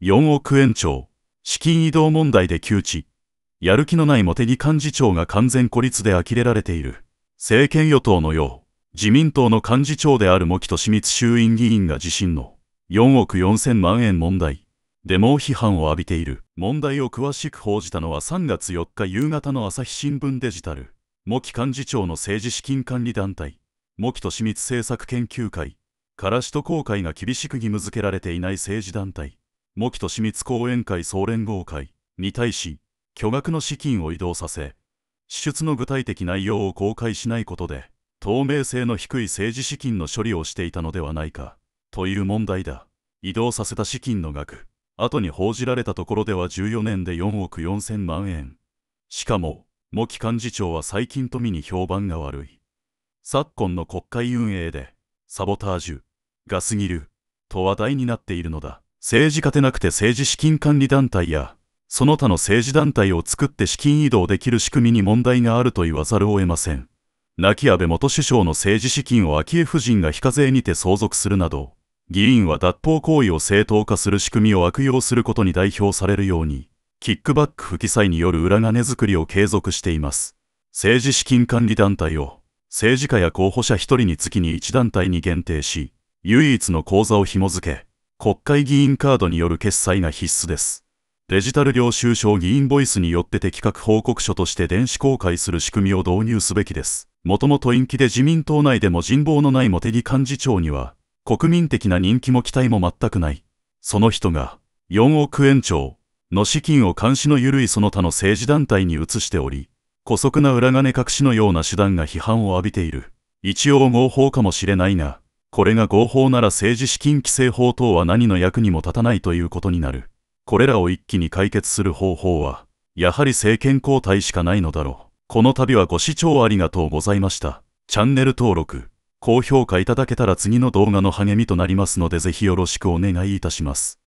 4億円超、資金移動問題で窮地。やる気のない茂木幹事長が完全孤立で呆れられている。政権与党のよう、自民党の幹事長である茂木敏光衆院議員が自身の4億4000万円問題。デモ批判を浴びている問題を詳しく報じたのは3月4日夕方の朝日新聞デジタル茂木幹事長の政治資金管理団体茂木敏光政策研究会からしと公開が厳しく義務付けられていない政治団体茂木と市密講演会総連合会に対し巨額の資金を移動させ支出の具体的内容を公開しないことで透明性の低い政治資金の処理をしていたのではないかという問題だ移動させた資金の額後に報じられたところでは14年で4億4000万円しかも模擬幹事長は最近富に評判が悪い昨今の国会運営でサボタージュが過ぎると話題になっているのだ政治家でなくて政治資金管理団体や、その他の政治団体を作って資金移動できる仕組みに問題があると言わざるを得ません。亡き安倍元首相の政治資金を昭恵夫人が非課税にて相続するなど、議員は脱法行為を正当化する仕組みを悪用することに代表されるように、キックバック不記載による裏金作りを継続しています。政治資金管理団体を、政治家や候補者一人につきに一団体に限定し、唯一の口座を紐付け、国会議員カードによる決済が必須です。デジタル領収書議員ボイスによって的確報告書として電子公開する仕組みを導入すべきです。もともと陰気で自民党内でも人望のない茂木幹事長には、国民的な人気も期待も全くない。その人が、4億円超の資金を監視の緩いその他の政治団体に移しており、古速な裏金隠しのような手段が批判を浴びている。一応合法かもしれないが、これが合法なら政治資金規正法等は何の役にも立たないということになる。これらを一気に解決する方法は、やはり政権交代しかないのだろう。この度はご視聴ありがとうございました。チャンネル登録、高評価いただけたら次の動画の励みとなりますのでぜひよろしくお願いいたします。